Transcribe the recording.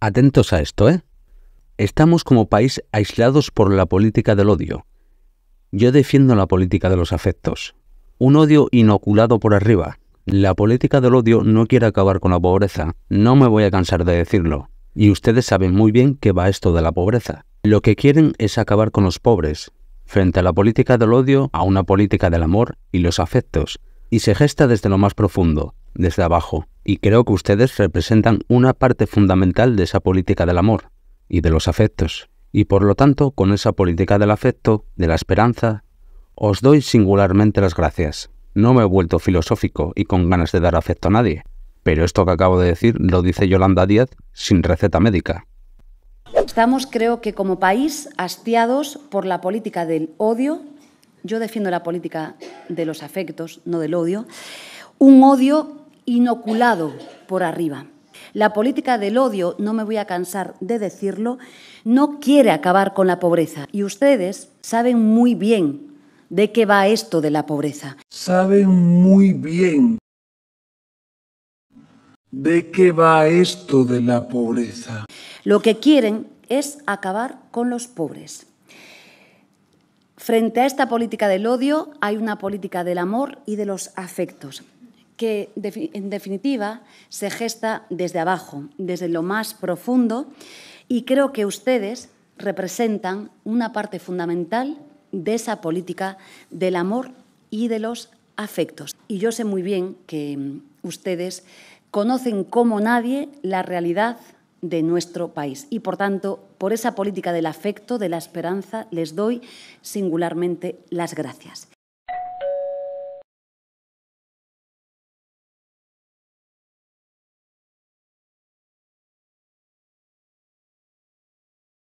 Atentos a esto, ¿eh? Estamos como país aislados por la política del odio. Yo defiendo la política de los afectos. Un odio inoculado por arriba. La política del odio no quiere acabar con la pobreza. No me voy a cansar de decirlo. Y ustedes saben muy bien qué va esto de la pobreza. Lo que quieren es acabar con los pobres, frente a la política del odio a una política del amor y los afectos, y se gesta desde lo más profundo, desde abajo, y creo que ustedes representan una parte fundamental de esa política del amor y de los afectos. Y por lo tanto, con esa política del afecto, de la esperanza, os doy singularmente las gracias. No me he vuelto filosófico y con ganas de dar afecto a nadie, pero esto que acabo de decir lo dice Yolanda Díaz sin receta médica. Estamos, creo que como país, hastiados por la política del odio. Yo defiendo la política de los afectos, no del odio. Un odio inoculado por arriba. La política del odio, no me voy a cansar de decirlo, no quiere acabar con la pobreza. Y ustedes saben muy bien de qué va esto de la pobreza. Saben muy bien de qué va esto de la pobreza. Lo que quieren es acabar con los pobres. Frente a esta política del odio hay una política del amor y de los afectos que en definitiva se gesta desde abajo, desde lo más profundo, y creo que ustedes representan una parte fundamental de esa política del amor y de los afectos. Y yo sé muy bien que mm, ustedes conocen como nadie la realidad de nuestro país. Y por tanto, por esa política del afecto, de la esperanza, les doy singularmente las gracias.